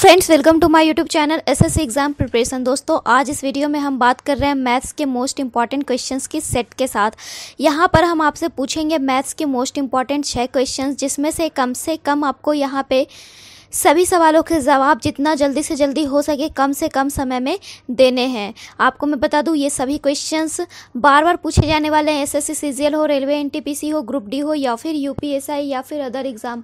friends welcome to my YouTube channel SSC exam preparation दोस्तों आज इस वीडियो में हम बात कर रहे हैं मैथ्स के मोस्ट इंपॉर्टेंट क्वेश्चंस की सेट के साथ यहाँ पर हम आपसे पूछेंगे मैथ्स के मोस्ट इंपॉर्टेंट छः क्वेश्चंस जिसमें से कम से कम आपको यहाँ पे सभी सवालों के जवाब जितना जल्दी से जल्दी हो सके कम से कम समय में देने हैं आपको मैं बता दूं ये सभी क्वेश्चंस बार बार पूछे जाने वाले हैं एसएससी सीजीएल हो रेलवे एनटीपीसी हो ग्रुप डी हो या फिर यूपीएसआई या फिर अदर एग्ज़ाम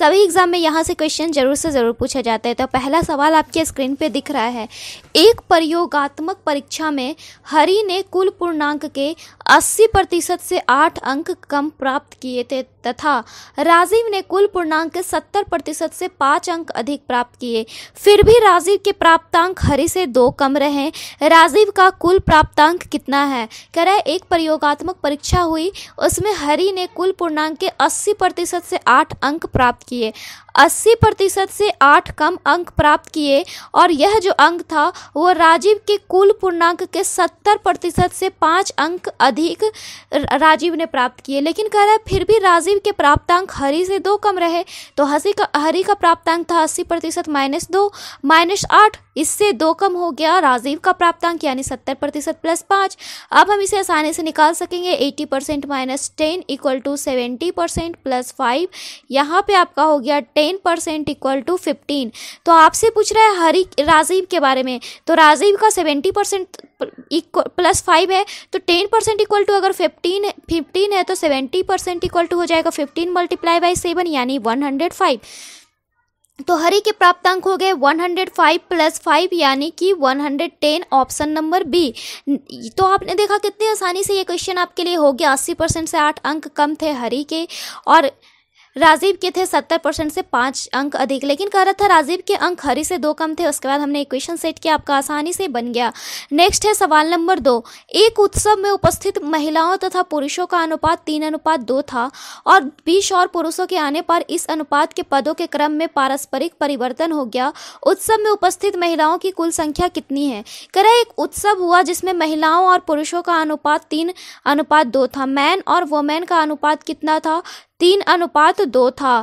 सभी एग्ज़ाम में यहाँ से क्वेश्चन ज़रूर से ज़रूर पूछे जाते हैं तो पहला सवाल आपके स्क्रीन पर दिख रहा है एक प्रयोगात्मक परीक्षा में हरि ने कुल पूर्णांक के अस्सी प्रतिशत से आठ अंक कम प्राप्त किए थे तथा राजीव ने कुल पूर्णांक सत्तर प्रतिशत से पाँच अंक अधिक प्राप्त किए फिर भी राजीव के प्राप्तांक हरि से दो कम रहे राजीव का कुल प्राप्तांक कितना है कह रहा है एक प्रयोगात्मक परीक्षा हुई उसमें हरि ने कुल पूर्णांक के अस्सी प्रतिशत से आठ अंक प्राप्त किए अस्सी प्रतिशत से आठ कम अंक प्राप्त किए और यह जो अंक था वह राजीव के कुल पूर्णांक के सत्तर प्रतिशत से पाँच अंक अधिक राजीव ने प्राप्त किए लेकिन कह रहा है फिर भी राजीव के प्राप्तांक हरी से दो कम रहे तो हसी का हरी का प्राप्तांक था अस्सी प्रतिशत माइनस दो माइनस आठ इससे दो कम हो गया राजीव का प्राप्तांक यानी सत्तर प्रतिशत प्लस पाँच अब हम इसे आसानी से निकाल सकेंगे eighty percent minus ten equal to seventy percent plus five यहाँ पे आपका हो गया ten ten percent equal to fifteen तो आपसे पूछ रहा है हरी राजीव के बारे में तो राजीव का सेवेंटी परसेंट प्लस फाइव है तो टेन परसेंट इक्वल टू अगर फिफ्टीन फिफ्टीन है तो सेवेंटी परसेंट इक्वल टू हो जाएगा फिफ्टीन मल्टीप्लाई बाई सेवन यानी वन हंड्रेड फाइव तो हरी के प्राप्त अंक हो गए 105 प्लस फाइव यानी कि 110 ऑप्शन नंबर बी तो आपने देखा कितनी आसानी से ये क्वेश्चन आपके लिए हो गया 80 परसेंट से आठ अंक कम थे हरी के और राजीव के थे सत्तर परसेंट से पाँच अंक अधिक लेकिन कह रहा था राजीव के अंक हरी से दो कम थे उसके बाद हमने इक्वेशन सेट किया आपका आसानी से बन गया नेक्स्ट है सवाल नंबर दो एक उत्सव में उपस्थित महिलाओं तथा पुरुषों का अनुपात तीन अनुपात दो था और बीस और पुरुषों के आने पर इस अनुपात के पदों के क्रम में पारस्परिक परिवर्तन हो गया उत्सव में उपस्थित महिलाओं की कुल संख्या कितनी है कह एक उत्सव हुआ जिसमें महिलाओं और पुरुषों का अनुपात तीन अनुपात दो था मैन और वोमेन का अनुपात कितना था तीन अनुपात दो था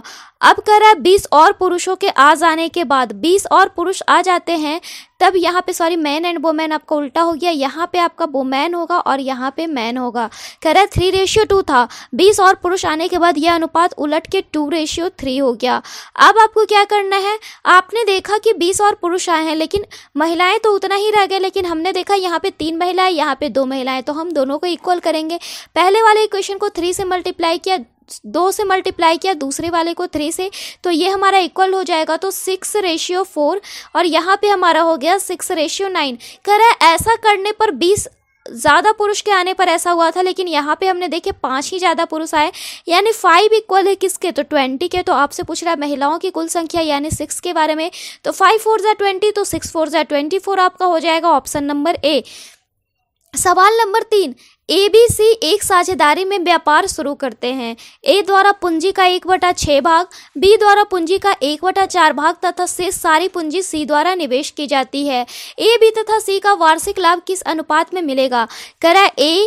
अब कर बीस और पुरुषों के आ जाने के बाद बीस और पुरुष आ जाते हैं तब यहाँ पे सॉरी मैन एंड वोमैन आपका उल्टा हो गया यहाँ पे आपका वोमैन होगा और यहाँ पे मैन होगा कह रहा थ्री रेशियो टू था बीस और पुरुष आने के बाद यह अनुपात उलट के टू रेशियो थ्री हो गया अब आपको क्या करना है आपने देखा कि बीस और पुरुष आए हैं लेकिन महिलाएं तो उतना ही रह गए लेकिन हमने देखा यहाँ पे तीन महिलाएं यहाँ पे दो महिलाएं तो हम दोनों को इक्वल करेंगे पहले वाले इक्वेशन को थ्री से मल्टीप्लाई किया दो से मल्टीप्लाई किया दूसरे वाले को थ्री से तो ये हमारा इक्वल हो जाएगा तो सिक्स रेशियो फोर और यहाँ पे हमारा हो गया सिक्स रेशियो नाइन कह रहा है ऐसा करने पर बीस ज़्यादा पुरुष के आने पर ऐसा हुआ था लेकिन यहाँ पे हमने देखे पांच ही ज़्यादा पुरुष आए यानी फाइव इक्वल है किसके तो ट्वेंटी के तो आपसे पूछ रहा है महिलाओं की कुल संख्या यानी सिक्स के बारे में तो फाइव फोर जै ट्वेंटी तो सिक्स फोर जै ट्वेंटी फोर आपका हो जाएगा ऑप्शन नंबर ए सवाल नंबर तीन ए बी सी एक साझेदारी में व्यापार शुरू करते हैं ए द्वारा पूंजी का एक बटा छः भाग बी द्वारा पूंजी का एक बटा चार भाग तथा शेष सारी पूंजी सी द्वारा निवेश की जाती है ए बी तथा सी का वार्षिक लाभ किस अनुपात में मिलेगा करा ए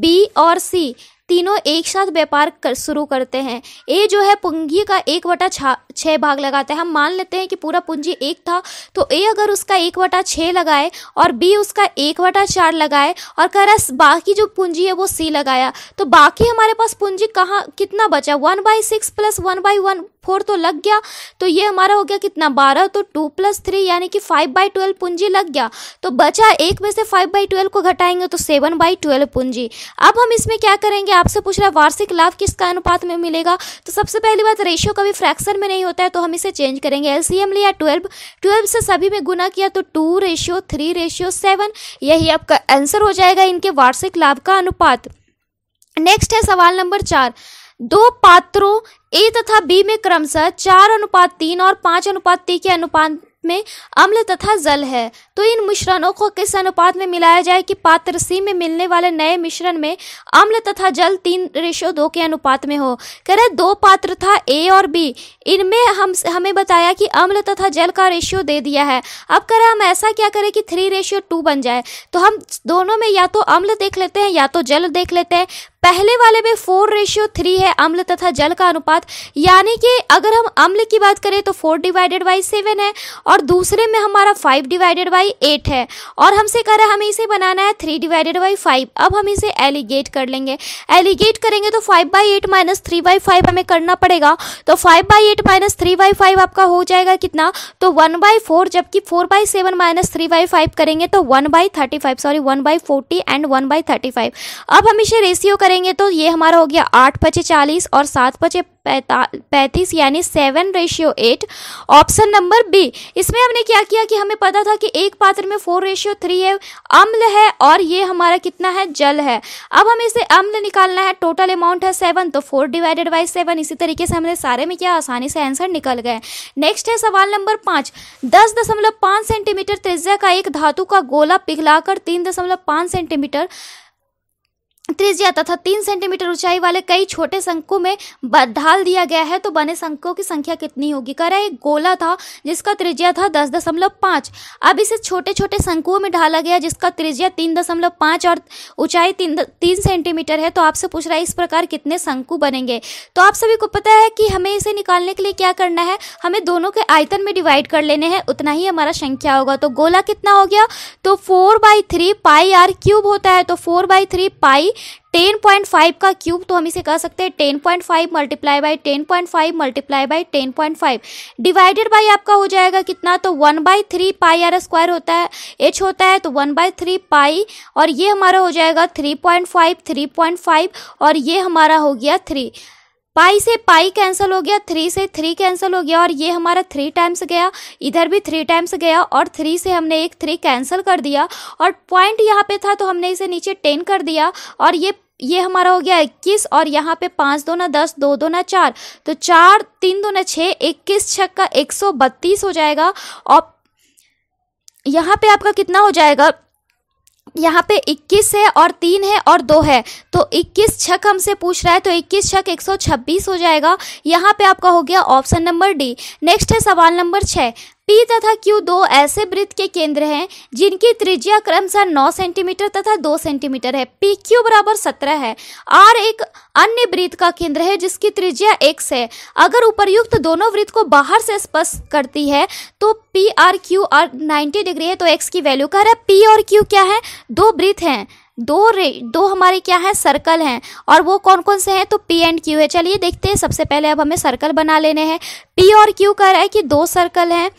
बी और सी तीनों एक साथ व्यापार कर शुरू करते हैं ए जो है पूंजी का एक वटा छः भाग लगाता है हम मान लेते हैं कि पूरा पूंजी एक था तो ए अगर उसका एक वटा छः लगाए और बी उसका एक वटा चार लगाए और कह रहा बाकी जो पूंजी है वो सी लगाया तो बाकी हमारे पास पूंजी कहाँ कितना बचा one by six plus one by one four तो लग गया तो ये हमारा हो गया कितना बारह तो टू प्लस थ्री यानी कि फाइव बाई ट्वेल्व पूंजी लग गया तो बचा एक में से फाइव बाई ट्वेल्व को घटाएंगे तो सेवन बाई ट्वेल्व पूंजी अब हम इसमें क्या करेंगे आपसे पूछ रहा है वार्षिक लाभ किसका अनुपात में मिलेगा तो सबसे पहली बात रेशियो कभी फ्रैक्शन में नहीं होता है तो हम इसे चेंज करेंगे एलसीएम लिया ट्वेल्व ट्वेल्व से सभी में गुना किया तो two ratio three ratio seven यही आपका आंसर हो जाएगा इनके वार्षिक लाभ का अनुपात नेक्स्ट है सवाल नंबर चार दो पात्रों ए तथा बी में क्रमशः चार अनुपात तीन और पांच अनुपात तीन के अनुपात में अम्ल तथा जल है तो इन मिश्रणों को किस अनुपात में मिलाया जाए कि पात्र सी में मिलने वाले नए मिश्रण में अम्ल तथा जल तीन रेशो दो के अनुपात में हो कह रहे दो पात्र था ए और बी इनमें हम हमें बताया कि अम्ल तथा जल का रेशियो दे दिया है अब कह रहे हम ऐसा क्या करें कि थ्री रेशियो टू बन जाए तो हम दोनों में या तो अम्ल देख लेते हैं या तो जल देख लेते हैं पहले वाले में फोर रेशियो थ्री है अम्ल तथा जल का अनुपात यानी कि अगर हम अम्ल की बात करें तो फोर डिवाइडेड बाई सेवन है और और दूसरे में हमारा फाइव डिवाइडेड बाई एट है और हमसे कह रहा है हमें इसे बनाना है थ्री डिवाइडेड बाई फाइव अब हम इसे एलिगेट कर लेंगे एलिगेट करेंगे तो five by eight minus three by five हमें करना पड़ेगा तो five by eight minus three by five आपका हो जाएगा कितना तो वन बाई फोर जबकि four by seven minus three by five करेंगे तो one by thirty five sorry one by forty and one by thirty five अब हम इसे रेशियो करेंगे तो ये हमारा हो गया आठ पचे चालीस और सात पचे पैंतीस यानी seven ratio eight option number B इसमें हमने क्या किया कि हमें पता था कि एक पात्र में फोर रेशियो थ्री है अम्ल है और ये हमारा कितना है जल है अब हमें इसे अम्ल निकालना है टोटल अमाउंट है सेवन तो फोर डिवाइडेड बाई सेवन इसी तरीके से हमने सारे में क्या आसानी से आंसर निकल गए नेक्स्ट है सवाल नंबर पाँच दस दशमलव पाँच सेंटीमीटर त्रिज्या का एक धातु का गोला पिघलाकर तीन दशमलव पाँच सेंटीमीटर त्रिज्या तथा तीन सेंटीमीटर ऊंचाई वाले कई छोटे शंकु में ढाल दिया गया है तो बने शंकुओं की संख्या कितनी होगी कह रहा है एक गोला था जिसका त्रिज्या था दस दशमलव पाँच अब इसे छोटे छोटे शंकुओं में ढाला गया जिसका त्रिज्या तीन दशमलव पाँच और ऊंचाई तीन तीन सेंटीमीटर है तो आपसे पूछ रहा है इस प्रकार कितने शंकु बनेंगे तो आप सभी को पता है कि हमें इसे निकालने के लिए क्या करना है हमें दोनों के आयतन में डिवाइड कर लेने हैं उतना ही हमारा संख्या होगा तो गोला कितना हो गया तो four by three pi r cube होता है तो four by three pi ten point five का क्यूब तो हम इसे कह सकते हैं ten point five multiply by ten point five multiply by ten point five divided by आपका हो जाएगा कितना तो one by three pi r square होता है एच होता है तो वन बाई थ्री पाई और ये हमारा हो जाएगा three point five three point five और ये हमारा हो गया थ्री पाई से पाई कैंसिल हो गया थ्री से थ्री कैंसिल हो गया और ये हमारा थ्री टाइम्स गया इधर भी थ्री टाइम्स गया और थ्री से हमने एक थ्री कैंसिल कर दिया और पॉइंट यहाँ पे था तो हमने इसे नीचे टेन कर दिया और ये ये हमारा हो गया इक्कीस और यहाँ पे पाँच दो ना दस दो दो ना चार तो चार तीन दो ना छः इक्कीस छः का एक सौ बत्तीस हो जाएगा और यहाँ पे आपका कितना हो जाएगा यहाँ पे 21 है और तीन है और दो है तो 21 छक हमसे पूछ रहा है तो 21 छक 126 हो जाएगा यहाँ पे आपका हो गया ऑप्शन नंबर डी नेक्स्ट है सवाल नंबर छः पी तथा क्यू दो ऐसे वृत्त के केंद्र हैं जिनकी त्रिज्या क्रमशः 9 सेंटीमीटर तथा 2 सेंटीमीटर है पी क्यू बराबर 17 है आर एक अन्य वृत्त का केंद्र है जिसकी त्रिज्या x है अगर उपर्युक्त दोनों वृत्त को बाहर से स्पर्श करती है तो P R Q R ninety degree है तो एक्स की वैल्यू कह रहा है पी और क्यू क्या है दो वृत्त हैं दो रे दो हमारे क्या है सर्कल हैं और वो कौन कौन से हैं तो पी एंड क्यू है चलिए देखते हैं सबसे पहले अब हमें सर्कल बना लेने हैं पी और क्यू कह रहा है कि दो सर्कल हैं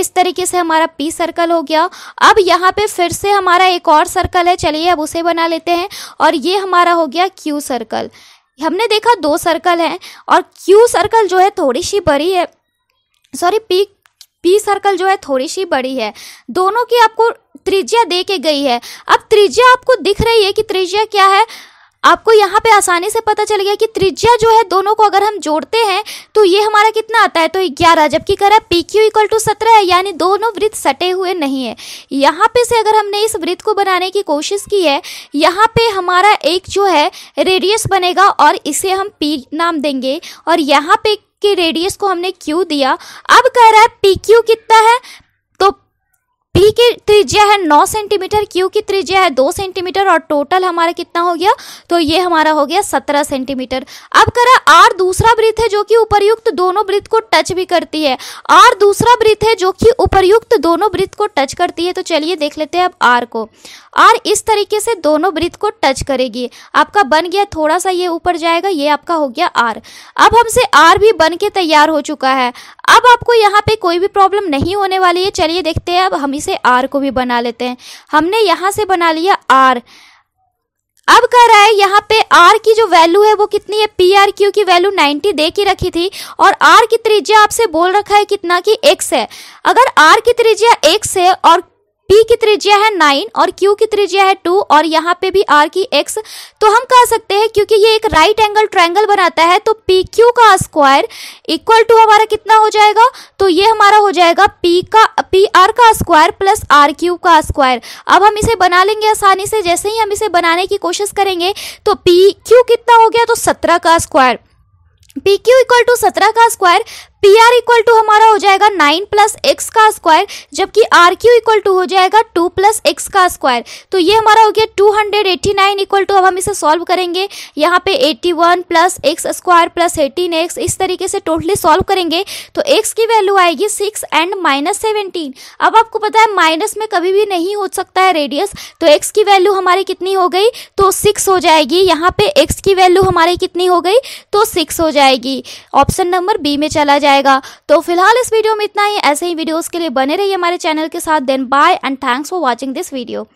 इस तरीके से हमारा पी सर्कल हो गया अब यहाँ पे फिर से हमारा एक और सर्कल है चलिए अब उसे बना लेते हैं और ये हमारा हो गया क्यू सर्कल हमने देखा दो सर्कल हैं और क्यू सर्कल जो है थोड़ी सी बड़ी है सॉरी पी पी सर्कल जो है थोड़ी सी बड़ी है दोनों की आपको त्रिज्या दे के गई है अब त्रिज्या आपको दिख रही है कि त्रिज्या क्या है आपको यहाँ पे आसानी से पता चल गया कि त्रिज्या जो है दोनों को अगर हम जोड़ते हैं तो ये हमारा कितना आता है तो ग्यारह जबकि रहा है पी क्यू इक्वल टू सत्रह है यानी दोनों वृत्त सटे हुए नहीं है यहाँ पे से अगर हमने इस वृत्त को बनाने की कोशिश की है यहाँ पे हमारा एक जो है रेडियस बनेगा और इसे हम पी नाम देंगे और यहाँ पे के रेडियस को हमने क्यू दिया अब कह रहा है पी क्यू कितना है पी की त्रिज्या है 9 सेंटीमीटर क्यू की त्रिज्या है 2 सेंटीमीटर और टोटल हमारा कितना हो गया तो ये हमारा हो गया 17 सेंटीमीटर अब करा आर दूसरा वृत्त है जो कि उपरयुक्त दोनों वृत्त को टच भी करती है आर दूसरा वृत्त है जो कि उपरयुक्त दोनों वृत्त को टच करती है तो चलिए देख लेते हैं अब आर को आर इस तरीके से दोनों वृत्त को टच करेगी आपका बन गया थोड़ा सा ये ऊपर जाएगा ये आपका हो गया आर अब हमसे आर भी बन के तैयार हो चुका है अब आपको यहाँ पे कोई भी प्रॉब्लम नहीं होने वाली है चलिए देखते हैं अब हम इसे आर को भी बना लेते हैं हमने यहाँ से बना लिया आर अब कह रहा है यहाँ पे आर की जो वैल्यू है वो कितनी है पी आर क्यू की वैल्यू 90 दे के रखी थी और आर की त्रिज्या आपसे बोल रखा है कितना की एक्स है अगर आर की त्रिज्या एक्स है और पी की त्रिज्या है नाइन और क्यू की त्रिज्या है टू और यहाँ पे भी आर की एक्स तो हम कह सकते हैं क्योंकि ये एक राइट एंगल ट्रायंगल बनाता है तो पी क्यू का स्क्वायर इक्वल टू हमारा कितना हो जाएगा तो ये हमारा हो जाएगा पी का पी आर का स्क्वायर प्लस आर क्यू का स्क्वायर अब हम इसे बना लेंगे आसानी से जैसे ही हम इसे बनाने की कोशिश करेंगे तो पी क्यू कितना हो गया तो सत्रह का square P Q equal to सत्रह का square P R equal to हमारा हो जाएगा नाइन प्लस एक्स का स्क्वायर जबकि आर क्यू इक्वल टू हो जाएगा टू प्लस एक्स का स्क्वायर तो ये हमारा हो गया two hundred eighty nine equal to अब हम इसे सॉल्व करेंगे यहाँ पे eighty one plus x square plus eighteen x इस तरीके से टोटली सॉल्व करेंगे तो एक्स की वैल्यू आएगी सिक्स एंड माइनस सेवनटीन अब आपको पता है माइनस में कभी भी नहीं हो सकता है रेडियस तो एक्स की वैल्यू हमारी कितनी हो गई तो सिक्स हो जाएगी यहाँ पे एक्स की वैल्यू हमारी कितनी हो गई तो सिक्स हो जाएगी ऑप्शन नंबर बी में चला जाए जाएगा तो फिलहाल इस वीडियो में इतना ही ऐसे ही वीडियोस के लिए बने रहिए हमारे चैनल के साथ then bye and thanks for watching this video